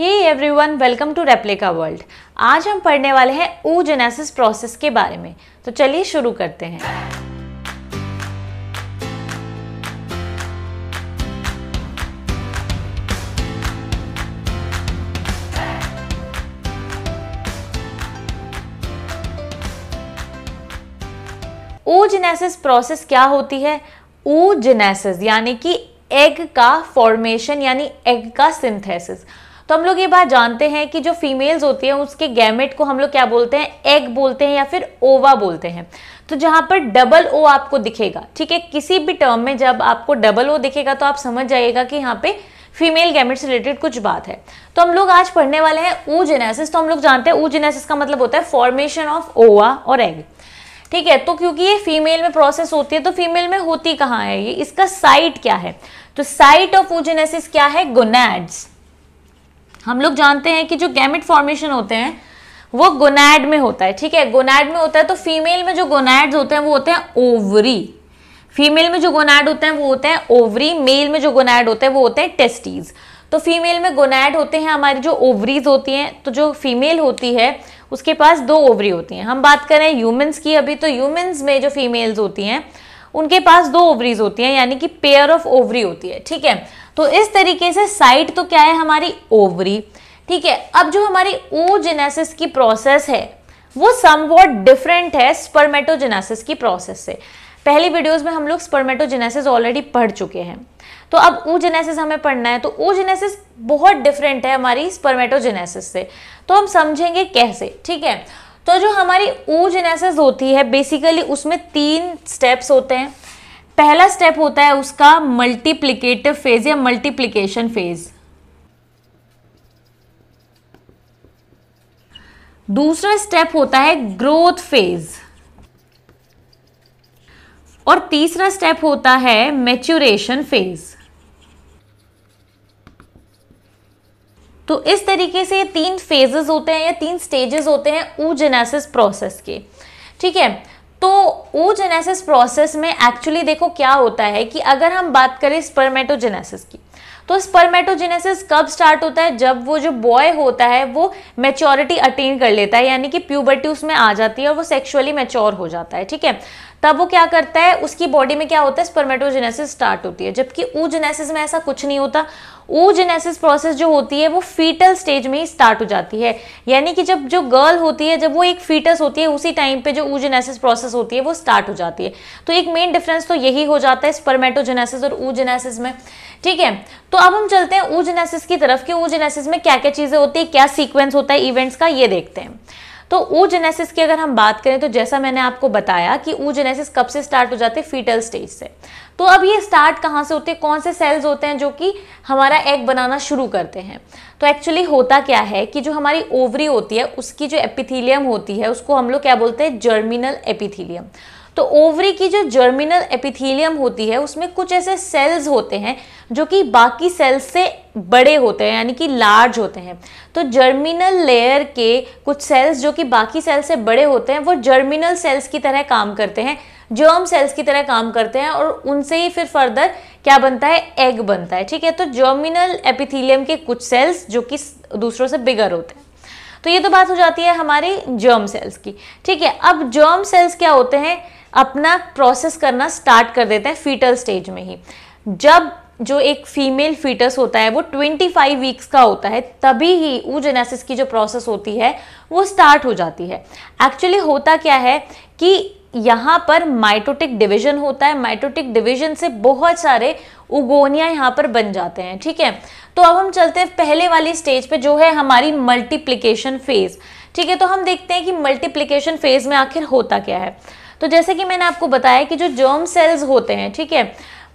Hey everyone welcome to replica world आज हम पढ़ने वाले हैं ऊजेनेसिस जेनेसिस प्रोसेस के बारे में तो चलिए शुरू करते हैं ऊजेनेसिस प्रोसेस क्या होती है ऊजेनेसिस यानी कि एग का फॉर्मेशन यानी एग का सिंथेसिस तो हम लोग ये बात जानते हैं कि जो फीमेल्स होती हैं उसके गैमेट को हम लोग क्या बोलते हैं एग बोलते हैं या फिर ओवा बोलते हैं तो जहां पर डबल ओ आपको दिखेगा ठीक है किसी भी टर्म में जब आपको डबल ओ दिखेगा तो आप समझ जाइएगा कि यहाँ पे फीमेल गैमेट से रिलेटेड कुछ बात है तो हम लोग आज पढ़ने वाले हैं ऊ जेनेसिस तो हम लोग जानते हैं ऊ जेनेसिस का मतलब होता है फॉर्मेशन ऑफ ओवा और एग ठीक है तो क्योंकि ये फीमेल में प्रोसेस होती है तो फीमेल में होती कहाँ है ये इसका साइट क्या है तो साइट ऑफ जेनेसिस क्या है गोनेड्स हम लोग जानते हैं कि जो गैमिट फॉर्मेशन होते हैं वो गोनाइड में होता है ठीक है गोनाइड में होता है तो फीमेल में जो गोनाइड होते हैं वो होते हैं ओवरी फीमेल में जो गोनाइड होते हैं वो होते हैं ओवरी मेल में जो गोनाइड होते हैं वो होते हैं टेस्टीज तो फीमेल में गोनाइड होते हैं हमारी जो ओवरीज होती हैं तो जो फीमेल होती है उसके पास दो ओवरी होती हैं हम बात करें ह्यूमन्स की अभी तो ह्यूमन्स में जो फीमेल्स होती हैं उनके पास दो ओवरीज होती है यानी कि पेयर ऑफ ओवरी होती है ठीक है तो इस तरीके से साइट तो क्या है हमारी ओवरी ठीक है अब जो हमारी ओजेनेसिस की प्रोसेस है वो समवॉट डिफरेंट है स्पर्मेटोजेनेसिस की प्रोसेस से पहली वीडियोस में हम लोग स्पर्मेटोजेनेसिस ऑलरेडी पढ़ चुके हैं तो अब ओजेनेसिस हमें पढ़ना है तो ओजेनेसिस बहुत डिफरेंट है हमारी स्पर्मेटोजेनेसिस से तो हम समझेंगे कैसे ठीक है तो जो हमारी जेनेसिस होती है बेसिकली उसमें तीन स्टेप्स होते हैं पहला स्टेप होता है उसका मल्टीप्लिकेटिव फेज या मल्टीप्लिकेशन फेज दूसरा स्टेप होता है ग्रोथ फेज और तीसरा स्टेप होता है मैच्यूरेशन फेज़ तो इस तरीके से तीन फेजेस होते हैं या तीन स्टेजेस होते हैं ऊजेनेसिस प्रोसेस के ठीक है तो ऊजेनेसिस प्रोसेस में एक्चुअली देखो क्या होता है कि अगर हम बात करें स्पर्मेटोजेनेसिस की तो स्पर्मेटोजेनेसिस कब स्टार्ट होता है जब वो जो बॉय होता है वो मेच्योरिटी अटेन कर लेता है यानी कि प्यूबर्टी उसमें आ जाती है और वो सेक्सुअली मेच्योर हो जाता है ठीक है तब वो क्या करता है उसकी बॉडी में क्या होता है स्पर्मेटोजेनेसिस स्टार्ट होती है जबकि ऊजेनेसिस में ऐसा कुछ नहीं होता ऊजेनेसिस प्रोसेस जो होती है वो फीटल स्टेज में ही स्टार्ट हो जाती है यानी कि जब जो गर्ल होती है जब वो एक फीटस होती है उसी टाइम पे जो ऊजेनेसिस प्रोसेस होती है वो स्टार्ट हो जाती है तो एक मेन डिफरेंस तो यही हो जाता है स्पर्मेटोजेनेसिस और ऊजेनेसिस में ठीक है तो अब हम चलते हैं ऊजेनेसिस की तरफ कि ऊजेनेसिस में क्या क्या चीज़ें होती है क्या सीक्वेंस होता है इवेंट्स का ये देखते हैं तो ऊजेनेसिस की अगर हम बात करें तो जैसा मैंने आपको बताया कि ऊजेनेसिस कब से स्टार्ट हो जाते हैं फीटल स्टेज से तो अब ये स्टार्ट कहाँ से होते हैं कौन से सेल्स होते हैं जो कि हमारा एग बनाना शुरू करते हैं तो एक्चुअली होता क्या है कि जो हमारी ओवरी होती है उसकी जो एपिथीलियम होती है उसको हम लोग क्या बोलते हैं जर्मिनल एपिथीलियम तो ओवरी की जो जर्मिनल एपिथीलियम होती है उसमें कुछ ऐसे सेल्स होते हैं जो कि बाकी सेल्स से बड़े होते हैं यानी कि लार्ज होते हैं तो जर्मिनल लेयर के कुछ सेल्स जो कि बाकी सेल्स से बड़े होते हैं वो जर्मिनल सेल्स की तरह काम करते हैं जर्म सेल्स की तरह काम करते हैं और उनसे ही फिर फर्दर क्या बनता है एग बनता है ठीक है तो जर्मिनल एपिथीलियम के कुछ सेल्स जो कि दूसरों से बिगर होते हैं तो ये तो बात हो जाती है हमारी जर्म सेल्स की ठीक है अब जर्म सेल्स क्या होते हैं अपना प्रोसेस करना स्टार्ट कर देते हैं फीटल स्टेज में ही जब जो एक फीमेल फीटस होता है वो 25 वीक्स का होता है तभी ही ऊजेनेसिस की जो प्रोसेस होती है वो स्टार्ट हो जाती है एक्चुअली होता क्या है कि यहाँ पर माइटोटिक डिवीजन होता है माइटोटिक डिवीजन से बहुत सारे उगोनिया यहाँ पर बन जाते हैं ठीक है तो अब हम चलते हैं पहले वाली स्टेज पे जो है हमारी मल्टीप्लीकेशन फेज ठीक है तो हम देखते हैं कि मल्टीप्लीकेशन फेज में आखिर होता क्या है तो जैसे कि मैंने आपको बताया कि जो जर्म सेल्स होते हैं ठीक है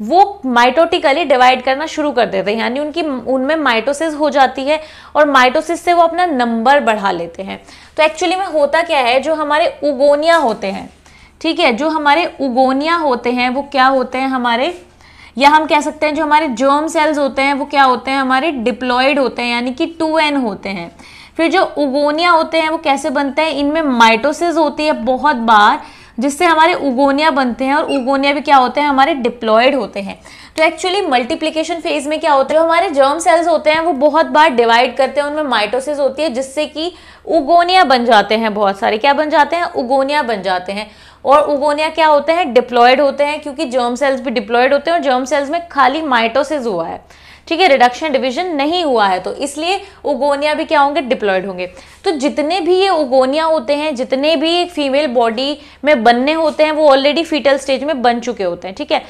वो माइटोटिकली डिवाइड करना शुरू कर देते हैं यानी उनकी उनमें माइटोसिस हो जाती है और माइटोसिस से वो अपना नंबर बढ़ा लेते हैं तो एक्चुअली में होता क्या है जो हमारे उगोनिया होते हैं ठीक है जो हमारे उगोनिया होते हैं वो क्या होते हैं हमारे या हम कह सकते हैं जो हमारे जर्म सेल्स होते हैं वो क्या होते हैं हमारे डिप्लॉयड होते हैं यानी कि टू एन होते हैं फिर जो उगोनिया होते हैं वो कैसे बनते हैं इनमें माइटोसिस होती है बहुत बार जिससे हमारे उगोनिया बनते हैं और उगोनिया भी क्या होते हैं हमारे डिप्लॉयड होते हैं तो एक्चुअली मल्टीप्लिकेशन फेज में क्या होता है हमारे जर्म सेल्स होते हैं वो बहुत बार डिवाइड करते हैं उनमें माइटोसिस होती है जिससे कि उगोनिया बन जाते हैं बहुत सारे क्या बन जाते हैं उगोनिया बन जाते हैं और उगोनिया क्या होते हैं डिप्लॉयड होते हैं क्योंकि जर्म सेल्स भी डिप्लॉयड होते हैं और जर्म सेल्स में खाली माइटोसिस हुआ है ठीक है रिडक्शन डिवीजन नहीं हुआ है तो इसलिए ओगोनिया भी क्या होंगे डिप्लॉयड होंगे तो जितने भी ये ओगोनिया होते हैं जितने भी एक फीमेल बॉडी में बनने होते हैं वो ऑलरेडी फीटल स्टेज में बन चुके होते हैं ठीक है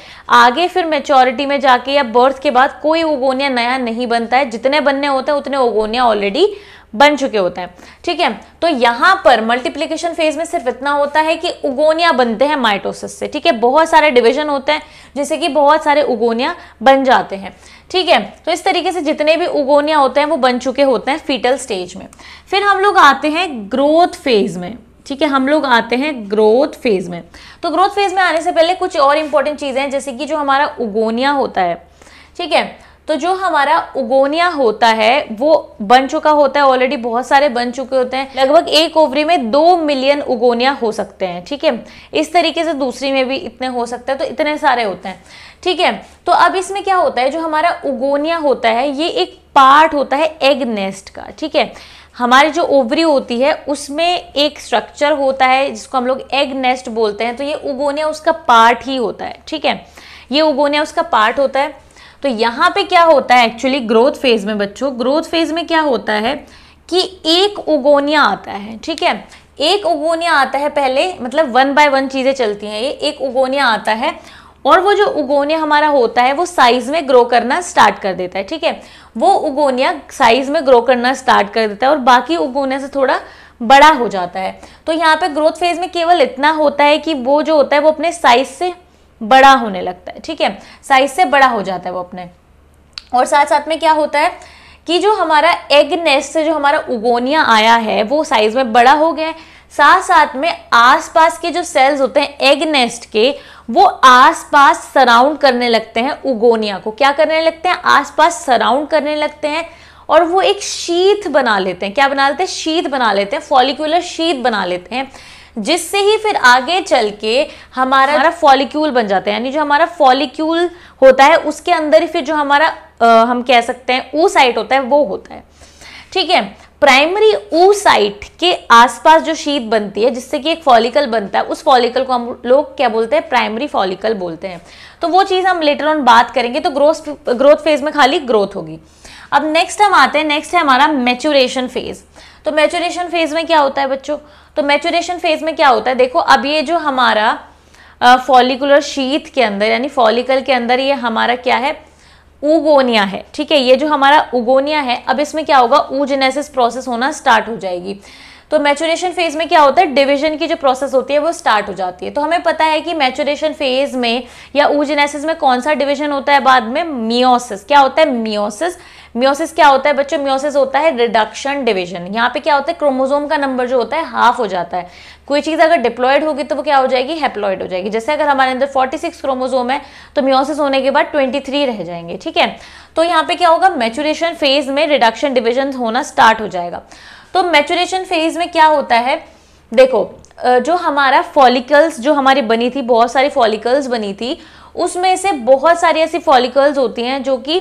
आगे फिर मेच्योरिटी में जाके या बर्थ के बाद कोई ओगोनिया नया नहीं बनता है जितने बनने होते हैं उतने ओगोनिया ऑलरेडी बन चुके होते हैं ठीक है तो यहाँ पर मल्टीप्लीकेशन फेज में सिर्फ इतना होता है कि उगोनिया बनते हैं माइटोसिस से ठीक है बहुत सारे डिविजन होते हैं जैसे कि बहुत सारे उगोनिया बन जाते हैं ठीक है तो इस तरीके से जितने भी उगोनिया होते हैं वो बन चुके होते हैं फीटल स्टेज में फिर हम लोग आते हैं ग्रोथ फेज में ठीक है हम लोग आते हैं ग्रोथ फेज में तो ग्रोथ फेज में आने से पहले कुछ और इंपॉर्टेंट चीज़ें हैं जैसे कि जो हमारा उगोनिया होता है ठीक है तो जो हमारा उगोनिया होता है वो बन चुका होता है ऑलरेडी बहुत सारे बन चुके होते हैं लगभग एक ओवरी में दो मिलियन उगोनिया हो सकते हैं ठीक है इस तरीके से दूसरी में भी इतने हो सकते हैं तो इतने सारे होते हैं ठीक है तो अब इसमें क्या होता है जो हमारा उगोनिया होता है ये एक पार्ट होता है एग नेस्ट का ठीक है हमारी जो ओवरी होती है उसमें एक स्ट्रक्चर होता है जिसको हम लोग एग नेस्ट बोलते हैं तो ये उगोनिया उसका पार्ट ही होता है ठीक है ये उगोनिया उसका पार्ट होता है तो यहाँ पे क्या होता है एक्चुअली ग्रोथ फेज में बच्चों ग्रोथ फेज में क्या होता है कि एक उगोनिया आता है ठीक है एक उगोनिया आता है पहले मतलब वन बाय वन चीज़ें चलती हैं ये एक उगोनिया आता है और वो जो उगोनिया हमारा होता है वो साइज़ में ग्रो करना स्टार्ट कर देता है ठीक है वो उगोनिया साइज़ में ग्रो करना स्टार्ट कर देता है और बाकी उगोनिया से थोड़ा बड़ा हो जाता है तो यहाँ पे ग्रोथ फेज में केवल इतना होता है कि वो जो होता है वो अपने साइज से बड़ा होने लगता है ठीक है साइज से बड़ा हो जाता है वो अपने और साथ साथ में क्या होता है कि जो हमारा एग नेस्ट से जो हमारा उगोनिया आया है वो साइज में बड़ा हो गया है साथ साथ में आसपास के जो सेल्स होते हैं एग नेस्ट के वो आसपास सराउंड करने लगते हैं उगोनिया को क्या करने लगते हैं आसपास सराउंड करने लगते हैं और वो एक शीत बना लेते हैं क्या बना लेते हैं शीत बना लेते हैं फॉलिकुलर शीत बना लेते हैं जिससे ही फिर आगे चल के हमारा हमारा फॉलिक्यूल बन जाता है यानी जो हमारा फॉलिक्यूल होता है उसके अंदर ही फिर जो हमारा आ, हम कह सकते हैं ऊ साइट होता है वो होता है ठीक है प्राइमरी ऊ साइट के आसपास जो शीत बनती है जिससे कि एक फॉलिकल बनता है उस फॉलिकल को हम लोग क्या बोलते हैं प्राइमरी फॉलिकल बोलते हैं तो वो चीज़ हम लेटर ऑन बात करेंगे तो ग्रोथ ग्रोथ फेज में खाली ग्रोथ होगी अब नेक्स्ट हम आते हैं नेक्स्ट है हमारा मेचोरेशन फेज तो मेचोरेशन फेज में क्या होता है बच्चों तो मैचुरेशन फेज में क्या होता है देखो अब ये जो हमारा फॉलिकुलर शीत के अंदर यानी फॉलिकल के अंदर ये हमारा क्या है उगोनिया है ठीक है ये जो हमारा उगोनिया है अब इसमें क्या होगा ऊजेनेसिस प्रोसेस होना स्टार्ट हो जाएगी तो मैचुरेशन फेज में क्या होता है डिवीजन की जो प्रोसेस होती है वो स्टार्ट हो जाती है तो हमें पता है कि मैचुरेशन फेज में या ऊजनेसिस में कौन सा डिवीजन होता है बाद में मियोसिस क्या होता है मियोसिस म्योसिस क्या होता है बच्चों म्योसिस होता है रिडक्शन डिवीजन यहाँ पे क्या होता है क्रोमोजोम का नंबर जो होता है हाफ हो जाता है कोई चीज़ अगर डिप्लॉयड होगी तो वो क्या हो जाएगी हेप्लॉयड हो जाएगी जैसे अगर हमारे अंदर 46 क्रोमोजोम है तो म्योसिस होने के बाद 23 रह जाएंगे ठीक है तो यहाँ पे क्या होगा मैचुरेशन फेज में रिडक्शन डिविजन होना स्टार्ट हो जाएगा तो मैचुरेशन फेज में क्या होता है देखो जो हमारा फॉलिकल्स जो हमारी बनी थी बहुत सारी फॉलिकल्स बनी थी उसमें से बहुत सारी ऐसी फॉलिकल्स होती हैं जो कि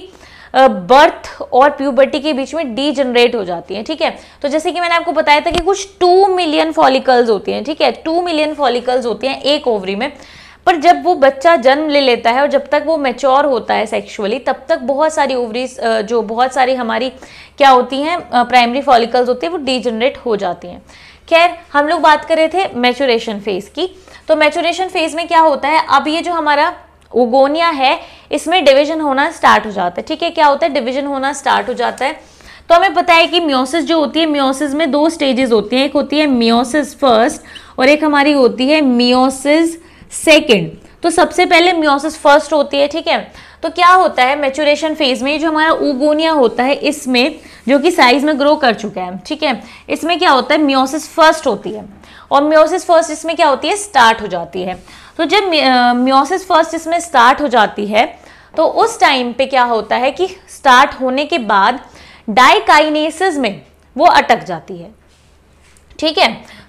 बर्थ और प्यूबर्टी के बीच में डी जनरेट हो जाती है ठीक है तो जैसे कि मैंने आपको बताया था कि कुछ टू मिलियन फॉलिकल्स होती हैं ठीक है टू मिलियन फॉलिकल्स होती हैं एक ओवरी में पर जब वो बच्चा जन्म ले लेता है और जब तक वो मेच्योर होता है सेक्सुअली तब तक बहुत सारी ओवरीज जो बहुत सारी हमारी क्या होती हैं प्राइमरी फॉलिकल्स होती है वो डीजनरेट हो जाती हैं खैर हम लोग बात कर रहे थे मेचोरेशन फेज़ की तो मेचोरेशन फेज़ में क्या होता है अब ये जो हमारा उगोनिया है इसमें डिविजन होना स्टार्ट हो जाता है ठीक है क्या होता है डिविजन होना स्टार्ट हो जाता है तो हमें पता है कि म्योसिस जो होती है म्योसिस में दो स्टेजेस होती हैं एक होती है म्योसिस फर्स्ट और एक हमारी होती है म्योसिस सेकंड तो सबसे पहले म्योसिस फर्स्ट होती है ठीक है तो क्या होता है मेचुरेशन फेज में जो हमारा उगोनिया होता है इसमें जो कि साइज में ग्रो कर चुका है ठीक है इसमें क्या होता है म्योसिस फर्स्ट होती है और म्योसिस फर्स्ट इसमें क्या होती है स्टार्ट हो जाती है तो जब म्योसिस फर्स्ट इसमें स्टार्ट हो जाती है तो उस टाइम पे क्या होता है कि स्टार्ट होने के बाद डाइकाइनेसिस में वो अटक जाती है ठीक है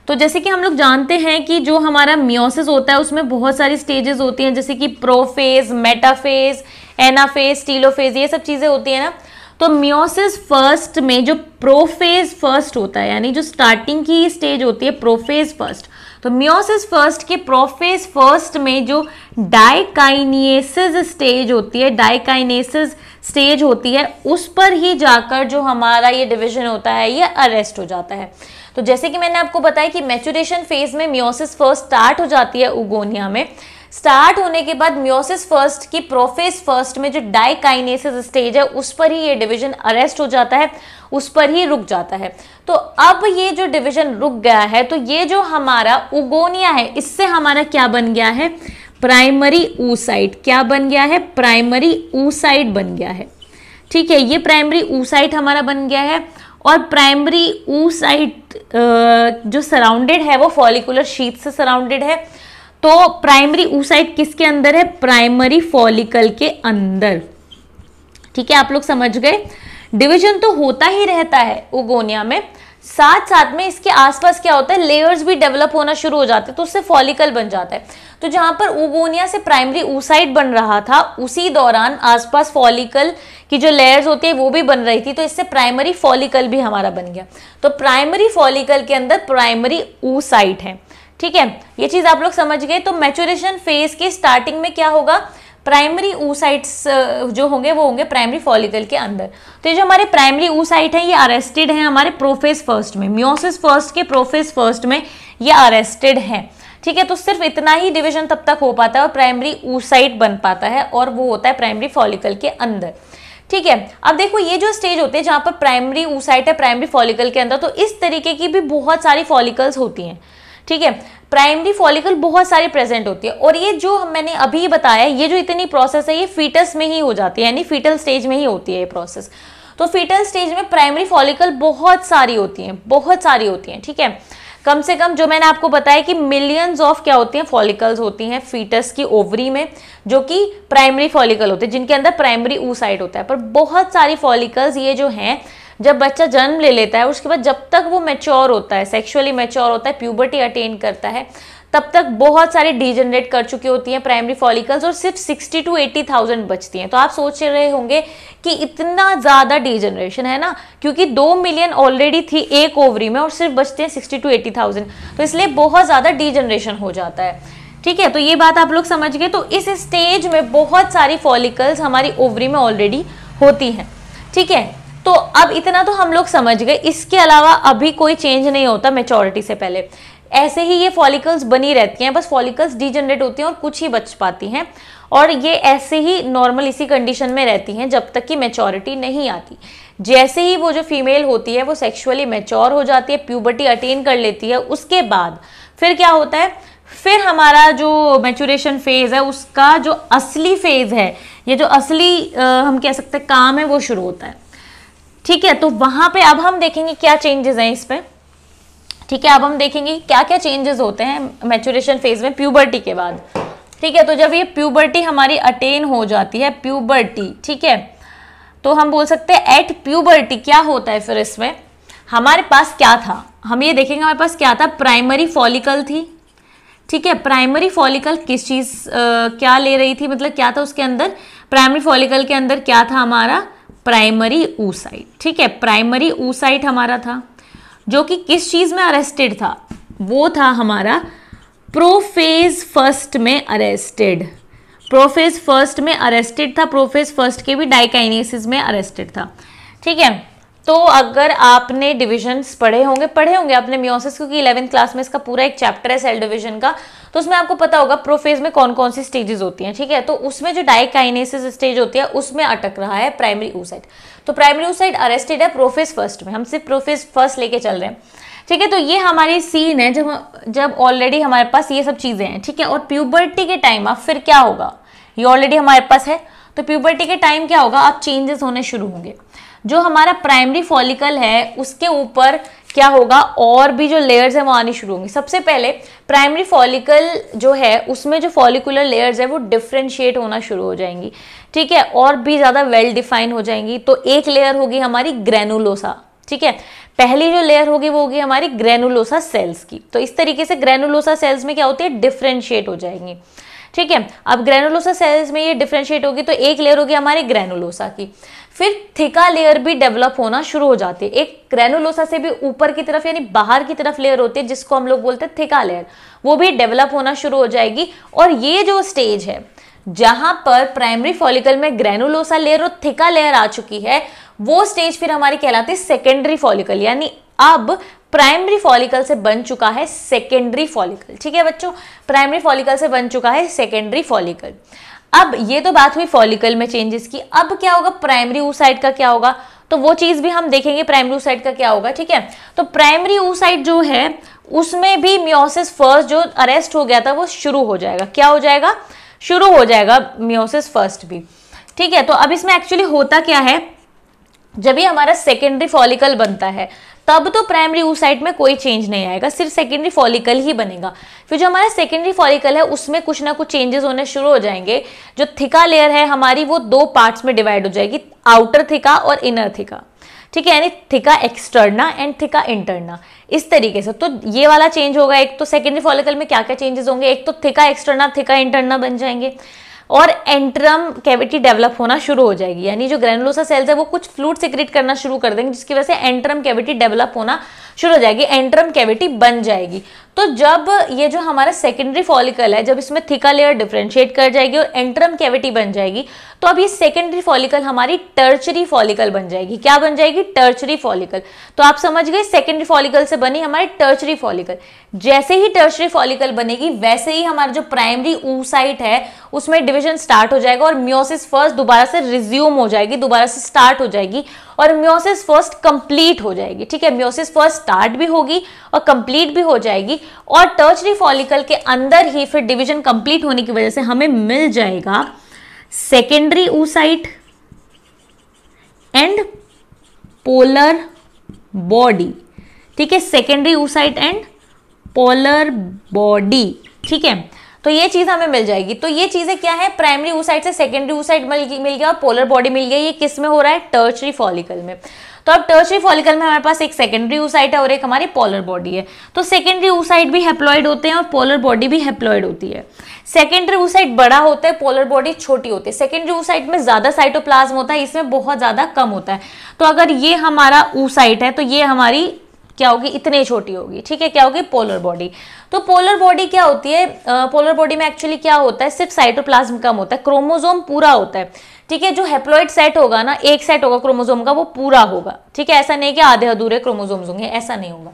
तो जैसे कि हम लोग जानते हैं कि जो हमारा म्योसिस होता है उसमें बहुत सारी स्टेजेस होती हैं जैसे कि प्रोफेज मेटाफेज एनाफेज स्टीलोफेज ये सब चीज़ें होती हैं ना तो म्योसिस फर्स्ट में जो प्रोफेज फर्स्ट होता है यानी जो स्टार्टिंग की स्टेज होती है प्रोफेज फर्स्ट तो म्योसिस फर्स्ट के प्रोफेस फर्स्ट में जो डाइकाइनियसिस स्टेज होती है डाइकाइनेसिस स्टेज होती है उस पर ही जाकर जो हमारा ये डिवीजन होता है ये अरेस्ट हो जाता है तो जैसे कि मैंने आपको बताया कि मैचुरेशन फेज में म्योसिस फर्स्ट स्टार्ट हो जाती है उगोनिया में स्टार्ट होने के बाद म्योसिस फर्स्ट की प्रोफेस फर्स्ट में जो डाइकाइनेसिस स्टेज है उस पर ही ये डिवीजन अरेस्ट हो जाता है उस पर ही रुक जाता है तो अब ये जो डिवीजन रुक गया है तो ये जो हमारा उगोनिया है इससे हमारा क्या बन गया है प्राइमरी ऊसाइट क्या बन गया है प्राइमरी ऊसाइट बन गया है ठीक है ये प्राइमरी ऊसाइट हमारा बन गया है और प्राइमरी ऊ साइट जो सराउंडेड है वो फॉलिकुलर शीत से सराउंडेड है तो प्राइमरी ऊसाइट किसके अंदर है प्राइमरी फॉलिकल के अंदर ठीक है आप लोग समझ गए डिवीजन तो होता ही रहता है उगोनिया में साथ साथ में इसके आसपास क्या होता है लेयर्स भी डेवलप होना शुरू हो जाते हैं तो उससे फॉलिकल बन जाता है तो जहां पर उगोनिया से प्राइमरी ऊसाइट बन रहा था उसी दौरान आसपास फॉलिकल की जो लेयर्स होती है वो भी बन रही थी तो इससे प्राइमरी फॉलिकल भी हमारा बन गया तो प्राइमरी फॉलिकल के अंदर प्राइमरी ऊसाइट है ठीक है ये चीज़ आप लोग समझ गए तो मैचुरेशन फेज के स्टार्टिंग में क्या होगा प्राइमरी ऊसाइट्स जो होंगे वो होंगे प्राइमरी फॉलिकल के अंदर तो ये जो हमारे प्राइमरी ऊसाइट हैं ये अरेस्टेड हैं हमारे प्रोफेस फर्स्ट में म्योसिस फर्स्ट के प्रोफेस फर्स्ट में ये अरेस्टेड हैं ठीक है तो सिर्फ इतना ही डिवीजन तब तक हो पाता है और प्राइमरी ऊसाइट बन पाता है और वो होता है प्राइमरी फॉलिकल के अंदर ठीक है अब देखो ये जो स्टेज होते हैं जहाँ पर प्राइमरी ऊसाइट है प्राइमरी फॉलिकल के अंदर तो इस तरीके की भी बहुत सारी फॉलिकल्स होती हैं ठीक है प्राइमरी फॉलिकल बहुत सारी प्रेजेंट होती है और ये जो मैंने अभी बताया ये जो इतनी प्रोसेस है ये फीटस में ही हो जाती है यानी फीटल स्टेज में ही होती है ये प्रोसेस तो फीटल स्टेज में प्राइमरी फॉलिकल बहुत सारी होती हैं बहुत सारी होती हैं ठीक है थीके? कम से कम जो मैंने आपको बताया कि मिलियंस ऑफ क्या होती हैं फॉलिकल्स होती हैं फीटस की ओवरी में जो कि प्राइमरी फॉलिकल होते हैं जिनके अंदर प्राइमरी ऊसाइड होता है पर बहुत सारी फॉलिकल्स ये जो हैं जब बच्चा जन्म ले लेता है उसके बाद जब तक वो मेच्योर होता है सेक्सुअली मेच्योर होता है प्यूबर्टी अटेन करता है तब तक बहुत सारी डीजनरेट कर चुकी होती हैं प्राइमरी फॉलिकल्स और सिर्फ 60 टू 80 थाउजेंड बचती हैं तो आप सोच रहे होंगे कि इतना ज़्यादा डीजनरेशन है ना क्योंकि दो मिलियन ऑलरेडी थी एक ओवरी में और सिर्फ बचते हैं 60 टू 80 थाउजेंड तो इसलिए बहुत ज़्यादा डीजनरेशन हो जाता है ठीक है तो ये बात आप लोग समझ गए तो इस स्टेज में बहुत सारी फॉलिकल्स हमारी ओवरी में ऑलरेडी होती हैं ठीक है तो अब इतना तो हम लोग समझ गए इसके अलावा अभी कोई चेंज नहीं होता मेचोरिटी से पहले ऐसे ही ये फॉलिकल्स बनी रहती हैं बस फॉलिकल्स डिजनरेट होती हैं और कुछ ही बच पाती हैं और ये ऐसे ही नॉर्मल इसी कंडीशन में रहती हैं जब तक कि मेचोरिटी नहीं आती जैसे ही वो जो फीमेल होती है वो सेक्सुअली मेच्योर हो जाती है प्यूबर्टी अटेन कर लेती है उसके बाद फिर क्या होता है फिर हमारा जो मेचोरेशन फेज़ है उसका जो असली फेज़ है ये जो असली आ, हम कह सकते हैं काम है वो शुरू होता है ठीक है तो वहां पे अब हम देखेंगे क्या चेंजेस हैं इस पर ठीक है अब हम देखेंगे क्या क्या चेंजेस होते हैं मैचुरेशन फेज में प्यूबर्टी के बाद ठीक है तो जब ये प्यूबर्टी हमारी अटेन हो जाती है प्यूबर्टी ठीक है तो हम बोल सकते हैं एट प्यूबर्टी क्या होता है फिर इसमें हमारे पास क्या था हम ये देखेंगे हमारे पास क्या था प्राइमरी फॉलिकल थी ठीक है प्राइमरी फॉलिकल किस चीज़ क्या ले रही थी मतलब क्या था उसके अंदर प्राइमरी फॉलिकल के अंदर क्या था हमारा प्राइमरी ऊसाइट ठीक है प्राइमरी ऊसाइट हमारा था जो कि किस चीज़ में अरेस्टेड था वो था हमारा प्रोफेज फर्स्ट में अरेस्टेड प्रोफेज फर्स्ट में अरेस्टेड था प्रोफेज फर्स्ट के भी डाइकाइनेसिस में अरेस्टेड था ठीक है तो अगर आपने डिविजन्स पढ़े होंगे पढ़े होंगे आपने म्योसिस क्योंकि इलेवंथ क्लास में इसका पूरा एक चैप्टर है सेल डिविजन का तो उसमें आपको पता होगा प्रोफेज में कौन कौन सी स्टेजेस होती हैं ठीक है तो उसमें जो डाइकाइनेसिस स्टेज होती है उसमें अटक रहा है प्राइमरी ऊसाइड तो प्राइमरी ऊसाइड अरेस्टेड है प्रोफेज फर्स्ट में हम सिर्फ प्रोफेज फर्स्ट लेके चल रहे हैं ठीक है तो ये हमारी सीन है जब जब ऑलरेडी हमारे पास ये सब चीज़ें हैं ठीक है और प्यूबर्टी के टाइम आप फिर क्या होगा ये ऑलरेडी हमारे पास है तो प्यूबर्टी के टाइम क्या होगा अब चेंजेस होने शुरू होंगे जो हमारा प्राइमरी फॉलिकल है उसके ऊपर क्या होगा और भी जो लेयर्स हैं वो आनी शुरू होंगी सबसे पहले प्राइमरी फॉलिकल जो है उसमें जो फॉलिकुलर लेयर्स है वो डिफ्रेंशिएट होना शुरू हो जाएंगी ठीक है और भी ज़्यादा वेल डिफाइन हो जाएंगी तो एक लेयर होगी हमारी ग्रेनुलोसा ठीक है पहली जो लेयर होगी वो होगी हमारी ग्रेनुलोसा सेल्स की तो इस तरीके से ग्रेनुलोसा सेल्स में क्या होती है डिफ्रेंशिएट हो जाएंगी ठीक है अब ग्रेनुलोसा सेल्स में ये डिफ्रेंशिएट होगी तो एक लेयर होगी हमारे ग्रेनुलोसा की फिर थिका लेयर भी डेवलप होना शुरू हो जाती है एक ग्रेनुलोसा से भी ऊपर की तरफ यानी बाहर की तरफ लेयर होती है जिसको हम लोग बोलते हैं थिका लेयर वो भी डेवलप होना शुरू हो जाएगी और ये जो स्टेज है जहां पर प्राइमरी फॉलिकल में ग्रेनुलोसा लेयर और थिका लेयर आ चुकी है वो स्टेज फिर हमारी कहलाती है सेकेंडरी फॉलिकल यानी अब प्राइमरी फॉलिकल से बन चुका है सेकेंडरी फॉलिकल ठीक है बच्चों प्राइमरी फॉलिकल से बन चुका है सेकेंडरी फॉलिकल अब ये तो बात हुई फॉलिकल में चेंजेस की अब क्या होगा प्राइमरी साइड का क्या होगा तो वो चीज भी हम देखेंगे प्राइमरी साइड का क्या होगा ठीक है तो प्राइमरी साइड जो है उसमें भी म्योसिस फर्स्ट जो अरेस्ट हो गया था वो शुरू हो जाएगा क्या हो जाएगा शुरू हो जाएगा म्योसिस फर्स्ट भी ठीक है तो अब इसमें एक्चुअली होता क्या है जब ही हमारा सेकेंडरी फॉलिकल बनता है तब तो प्राइमरी ऊसाइट में कोई चेंज नहीं आएगा सिर्फ सेकेंडरी फॉलिकल ही बनेगा फिर जो हमारा सेकेंडरी फॉलिकल है उसमें कुछ ना कुछ चेंजेस होने शुरू हो जाएंगे जो थिका लेयर है हमारी वो दो पार्ट्स में डिवाइड हो जाएगी आउटर थिका और इनर थिका ठीक है यानी थिका एक्सटर्ना एंड थिका इंटरना इस तरीके से तो ये वाला चेंज होगा एक तो सेकेंडरी फॉलिकल में क्या क्या चेंजेस होंगे एक तो थिका एक्सटर्ना थिका इंटरना बन जाएंगे और एंट्रम कैविटी डेवलप होना शुरू हो जाएगी यानी जो ग्रेनुलोसा सेल्स है वो कुछ फ्लूड सिक्रिट करना शुरू कर देंगे जिसकी वजह से एंट्रम कैविटी डेवलप होना शुरू हो जाएगी एंट्रम कैविटी बन जाएगी तो जब ये जो हमारा सेकेंडरी फॉलिकल है जब इसमें थिका लेयर डिफ्रेंशिएट कर जाएगी और एंट्रम कैविटी बन जाएगी तो अब ये सेकेंडरी फॉलिकल हमारी टर्चरी फॉलिकल बन जाएगी क्या बन जाएगी टर्चरी फॉलिकल तो आप समझ गए सेकेंडरी फॉलिकल से बनी हमारी टर्चरी फॉलिकल जैसे ही टर्चरी फॉलिकल बनेगी वैसे ही हमारा जो प्राइमरी ऊसाइट है उसमें डिविजन स्टार्ट हो जाएगा और म्योसिस फर्स्ट दोबारा से रिज्यूम हो जाएगी दोबारा से स्टार्ट हो जाएगी और म्योसिस फर्स्ट कंप्लीट हो जाएगी ठीक है म्योसिस फर्स्ट स्टार्ट भी होगी और कंप्लीट भी हो जाएगी और टर्चरी फॉलिकल के अंदर ही फिर डिवीजन कंप्लीट होने की वजह से हमें मिल जाएगा secondary oocyte and polar body ठीक है secondary oocyte and polar body ठीक है तो ये चीज़ हमें मिल जाएगी तो ये चीज़ें क्या है प्राइमरी ऊसाइट से सेकेंडरी ऊसाइट मिल गया और पोलर बॉडी मिल गया ये किस में हो रहा है टर्चरी फॉलिकल में तो अब टर्शरी फॉलिकल में हमारे पास एक सेकेंडरी ऊसाइट है और एक हमारी पोलर बॉडी है तो सेकेंडरी ऊसाइट भी हेप्लॉइड होते हैं और पोलर बॉडी भी हेप्लॉइड होती है सेकेंडरी ऊसाइट बड़ा होता है पोलर बॉडी छोटी होती है सेकेंडरी ऊसाइट में ज़्यादा साइटोप्लाज्म होता है इसमें बहुत ज़्यादा कम होता है तो अगर ये हमारा ऊसाइट है तो ये हमारी क्या होगी इतने छोटी होगी ठीक है क्या होगी पोलर बॉडी तो पोलर बॉडी क्या होती है पोलर बॉडी में एक्चुअली क्या होता है सिर्फ साइटोप्लाज्म कम होता है क्रोमोजोम पूरा होता है ठीक है जो हेप्लॉइड सेट होगा ना एक सेट होगा क्रोमोजोम का वो पूरा होगा ठीक है ऐसा नहीं कि आधे अधूरे क्रोमोजोम होंगे ऐसा नहीं होगा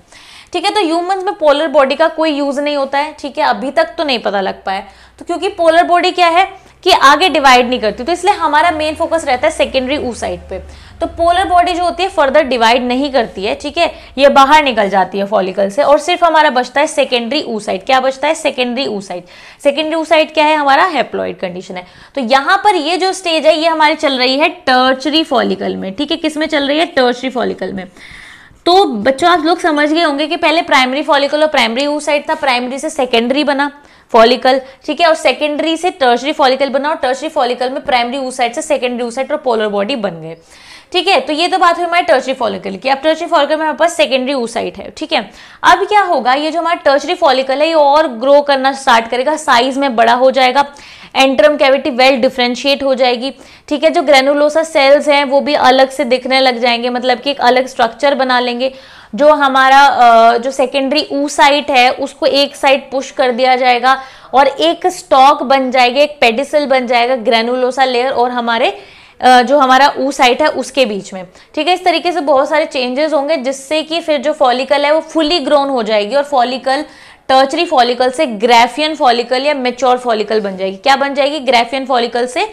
ठीक है तो ह्यूमंस में पोलर बॉडी का कोई यूज नहीं होता है ठीक है अभी तक तो नहीं पता लग पाया तो क्योंकि पोलर बॉडी क्या है कि आगे डिवाइड नहीं करती तो इसलिए हमारा मेन फोकस रहता है सेकेंडरी ऊ साइड पे तो पोलर बॉडी जो होती है फर्दर डिवाइड नहीं करती है ठीक है ये बाहर निकल जाती है फॉलिकल से और सिर्फ हमारा बचता है सेकेंडरी ऊ साइड क्या बचता है सेकेंडरी ऊ साइड सेकेंडरी ऊ साइड क्या है हमारा हेप्लॉइड कंडीशन है तो यहाँ पर ये जो स्टेज है ये हमारी चल रही है टर्चरी फॉलिकल में ठीक है किस में चल रही है टर्चरी फॉलिकल में तो बच्चों आप लोग समझ गए होंगे कि पहले प्राइमरी फॉलिकल और प्राइमरी ऊ साइड था प्राइमरी से सेकेंडरी बना फॉलिकल ठीक है और सेकेंडरी से टर्शरी फॉलिकल बना और टर्शरी फॉलिकल में प्राइमरी ऊसाइट से सेकेंडरी ऊसाइट और पोलर बॉडी बन गए ठीक है तो ये तो बात हुई हमारे टर्चरी फॉलिकल की अब टर्चरी फॉलिकल में हमारे पास सेकेंडरी ऊसाइट है ठीक है अब क्या होगा ये जो हमारा टर्चरी फॉलिकल है ये और ग्रो करना स्टार्ट करेगा साइज में बड़ा हो जाएगा एंट्रम कैविटी वेल डिफ्रेंशिएट हो जाएगी ठीक है जो ग्रेनुलोसा सेल्स हैं वो भी अलग से दिखने लग जाएंगे मतलब कि एक अलग स्ट्रक्चर बना लेंगे जो हमारा जो सेकेंडरी ऊ साइट है उसको एक साइड पुश कर दिया जाएगा और एक स्टॉक बन जाएगी एक पेडिसल बन जाएगा ग्रेनुलोसा लेयर और हमारे जो हमारा ऊ साइट है उसके बीच में ठीक है इस तरीके से बहुत सारे चेंजेस होंगे जिससे कि फिर जो फॉलिकल है वो फुली ग्रोन हो जाएगी और फॉलिकल टर्चरी फॉलिकल से ग्रेफियन फॉलिकल या मेच्योर फॉलिकल बन जाएगी क्या बन जाएगी ग्रेफियन फॉलिकल से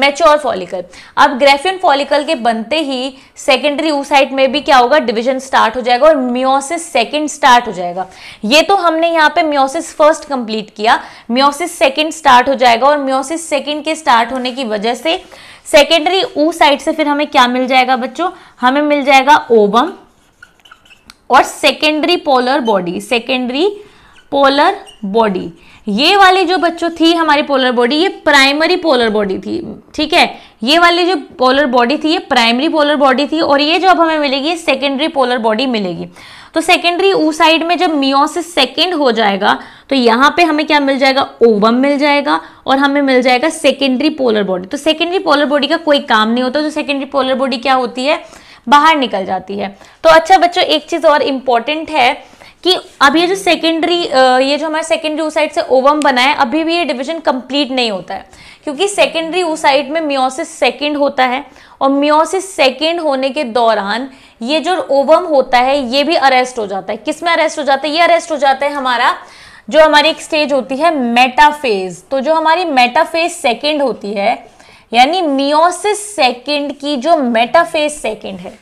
मैच्योर फॉलिकल अब ग्रेफियन फॉलिकल के बनते ही सेकेंडरी ऊसाइट में भी क्या होगा डिविजन स्टार्ट हो जाएगा और म्योसिस सेकेंड स्टार्ट हो जाएगा ये तो हमने यहाँ पे म्योसिस फर्स्ट कंप्लीट किया म्योसिस सेकेंड स्टार्ट हो जाएगा और म्योसिस सेकेंड के स्टार्ट होने की वजह से सेकेंडरी ऊ साइड से फिर हमें क्या मिल जाएगा बच्चों हमें मिल जाएगा ओबम और secondary polar body secondary polar body ये वाली जो बच्चों थी हमारी पोलर बॉडी ये प्राइमरी पोलर बॉडी थी ठीक है ये वाली जो पोलर बॉडी थी ये प्राइमरी पोलर बॉडी थी और ये जो अब हमें मिलेगी ये सेकेंडरी पोलर बॉडी मिलेगी तो सेकेंडरी ऊ साइड में जब मियोसिस सेकेंड हो जाएगा तो यहाँ पे हमें क्या मिल जाएगा ओवम मिल जाएगा और हमें मिल जाएगा सेकेंडरी पोलर बॉडी तो सेकेंडरी पोलर बॉडी का कोई काम नहीं होता तो सेकेंडरी पोलर बॉडी क्या होती है बाहर निकल जाती है तो अच्छा बच्चों एक चीज़ और इम्पॉर्टेंट है कि अब ये जो सेकेंडरी ये जो हमारा सेकेंडरी ऊसाइड से ओवम बना है अभी भी ये डिवीजन कंप्लीट नहीं होता है क्योंकि सेकेंडरी ऊसाइड में म्योसिस सेकेंड होता है और म्योसिस सेकेंड होने के दौरान ये जो ओवम होता है ये भी अरेस्ट हो जाता है किस में अरेस्ट हो जाता है ये अरेस्ट हो जाता है हमारा जो हमारी एक स्टेज होती है मेटाफेज तो जो हमारी मेटाफेज सेकेंड होती है यानी मियोसिस सेकेंड की जो मेटाफेज सेकेंड है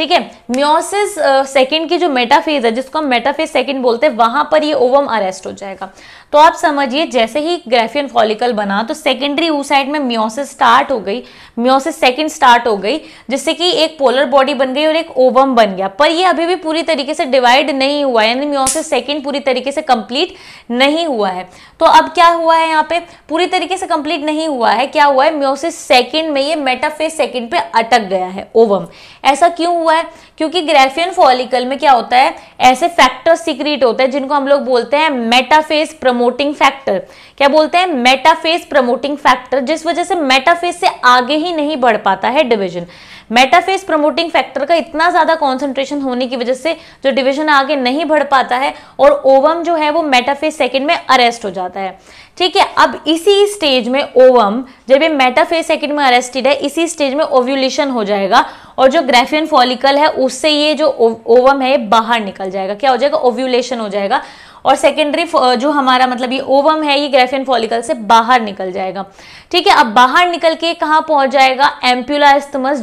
ठीक है म्योसिस सेकंड uh, की जो मेटाफेज है जिसको हम मेटाफेज सेकंड बोलते हैं वहां पर ये ओवम अरेस्ट हो जाएगा तो आप समझिए जैसे ही ग्रेफियन फॉलिकल बना तो सेकेंडरी ऊ साइड में म्योसिस स्टार्ट हो गई म्योसिस सेकेंड स्टार्ट हो गई जिससे कि एक पोलर बॉडी बन गई और एक ओवम बन गया पर ये अभी भी पूरी तरीके से डिवाइड नहीं हुआ यानी म्योसिस सेकेंड पूरी तरीके से कंप्लीट नहीं हुआ है तो अब क्या हुआ है यहाँ पे पूरी तरीके से कंप्लीट नहीं हुआ है क्या हुआ है म्योसिस सेकेंड में ये मेटाफेज सेकेंड पे अटक गया है ओवम ऐसा क्यों हुआ है क्योंकि ग्रेफियन फॉलिकल में क्या होता है ऐसे फैक्टर सीक्रेट होते हैं जिनको हम लोग बोलते हैं मेटाफेस प्रमोटिंग फैक्टर क्या बोलते हैं मेटाफेस प्रमोटिंग फैक्टर जिस वजह से मेटाफेस से आगे ही नहीं बढ़ पाता है डिविजन मेटाफेस प्रमोटिंग फैक्टर का इतना ज्यादा कॉन्सेंट्रेशन होने की वजह से जो डिविजन आगे नहीं बढ़ पाता है और ओवम जो है वो मेटाफेस सेकेंड में अरेस्ट हो जाता है ठीक है अब इसी स्टेज में ओवम जब ये मेटाफेस सेकेंड में अरेस्टेड है इसी स्टेज में ओव्यूलेशन हो जाएगा और जो ग्रेफियन फॉलिकल है उससे ये जो ओवम है ये बाहर निकल जाएगा क्या हो जाएगा ओव्यूलेशन हो जाएगा और सेकेंडरी uh, जो हमारा मतलब ये ओवम है ये ग्रेफियन फॉलिकल से बाहर निकल जाएगा ठीक है अब बाहर निकल के कहाँ पहुंच जाएगा एम्प्यूला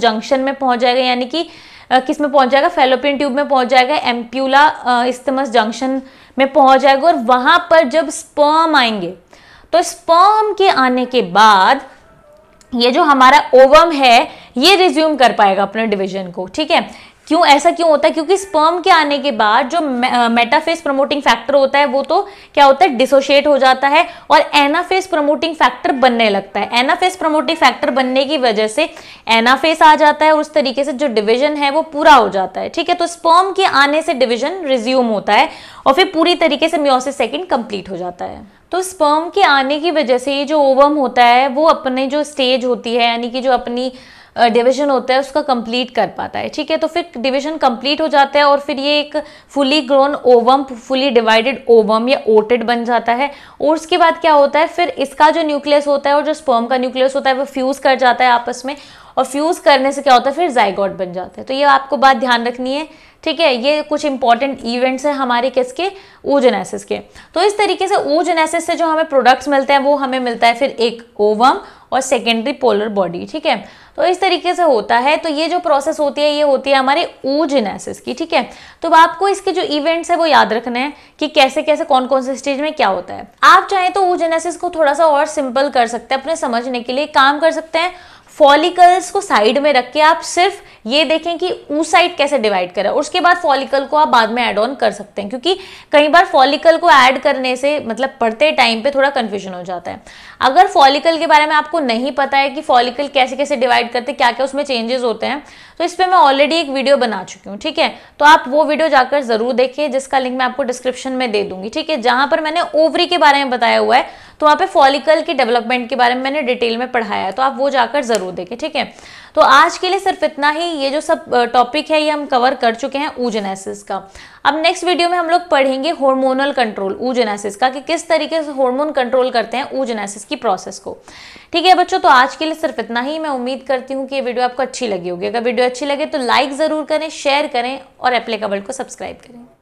जंक्शन में पहुंच जाएगा यानी कि uh, किस में पहुंच जाएगा फेलोपियन ट्यूब में पहुंच जाएगा एम्प्यूला इस्तमस जंक्शन में पहुंच जाएगा और वहां पर जब स्पर्म आएंगे तो स्पर्म के आने के बाद ये जो हमारा ओवम है ये रिज्यूम कर पाएगा अपने डिवीजन को ठीक है क्यों ऐसा क्यों होता है क्योंकि स्पर्म के आने के बाद जो मेटाफेस प्रमोटिंग फैक्टर होता है वो तो क्या होता है डिसोशिएट हो जाता है और एनाफेस प्रमोटिंग फैक्टर बनने लगता है एनाफेस प्रमोटिंग फैक्टर बनने की वजह से एनाफेस आ जाता है और उस तरीके से जो डिविजन है वो पूरा हो जाता है ठीक है तो स्पर्म के आने से डिविजन रिज्यूम होता है और फिर पूरी तरीके से म्योसिस सेकेंड कंप्लीट हो जाता है तो स्पर्म के आने की वजह से ये जो ओवम होता है वो अपने जो स्टेज होती है यानी कि जो अपनी डिवीजन होता है उसका कंप्लीट कर पाता है ठीक है तो फिर डिवीजन कंप्लीट हो जाता है और फिर ये एक fully grown ovum fully divided ovum या ओटेड बन जाता है और उसके बाद क्या होता है फिर इसका जो न्यूक्लियस होता है और जो स्पर्म का न्यूक्लियस होता है वो फ्यूज़ कर जाता है आपस में और फ्यूज़ करने से क्या होता है फिर जाइगॉट बन जाता है तो ये आपको बात ध्यान रखनी है ठीक है ये कुछ इंपॉर्टेंट इवेंट्स हैं हमारे किसके ओजेनेसिस के तो इस तरीके से ओजेनेसिस से जो हमें प्रोडक्ट्स मिलते हैं वो हमें मिलता है फिर एक ओवम और सेकेंडरी पोलर बॉडी ठीक है तो इस तरीके से होता है तो ये जो प्रोसेस होती है ये होती है हमारे ओजेनेसिस की ठीक है तो आपको इसके जो इवेंट्स है वो याद रखना है कि कैसे कैसे कौन कौन से स्टेज में क्या होता है आप चाहें तो ओजेनेसिस को थोड़ा सा और सिंपल कर सकते हैं अपने समझने के लिए काम कर सकते हैं फॉलिकल्स को साइड में रख के आप सिर्फ ये देखें कि ऊ साइड कैसे डिवाइड करें उसके बाद फॉलिकल को आप बाद में ऐड ऑन कर सकते हैं क्योंकि कई बार फॉलिकल को ऐड करने से मतलब पढ़ते टाइम पे थोड़ा कन्फ्यूजन हो जाता है अगर फॉलिकल के बारे में आपको नहीं पता है कि फॉलिकल कैसे कैसे डिवाइड करते क्या क्या उसमें चेंजेस होते हैं तो इस पर मैं ऑलरेडी एक वीडियो बना चुकी हूँ ठीक है तो आप वो वीडियो जाकर ज़रूर देखिए जिसका लिंक मैं आपको डिस्क्रिप्शन में दे दूंगी ठीक है जहाँ पर मैंने ओवरी के बारे में बताया हुआ है तो वहाँ पे फॉलिकल के डेवलपमेंट के बारे में मैंने डिटेल में पढ़ाया तो आप वो जाकर ज़रूर देखें ठीक है तो आज के लिए सिर्फ इतना ही ये जो सब टॉपिक है ये हम कवर कर चुके हैं ऊजेनासिस का अब नेक्स्ट वीडियो में हम लोग पढ़ेंगे हॉर्मोनल कंट्रोल ऊजेनासिस का कि किस तरीके से हॉर्मोन कंट्रोल करते हैं ऊजनेसिस की प्रोसेस को ठीक है बच्चों तो आज के लिए सिर्फ इतना ही मैं उम्मीद करती हूँ कि ये वीडियो आपको अच्छी लगी होगी अगर वीडियो अच्छी लगे तो लाइक ज़रूर करें शेयर करें और एप्लीकेबल को सब्सक्राइब करें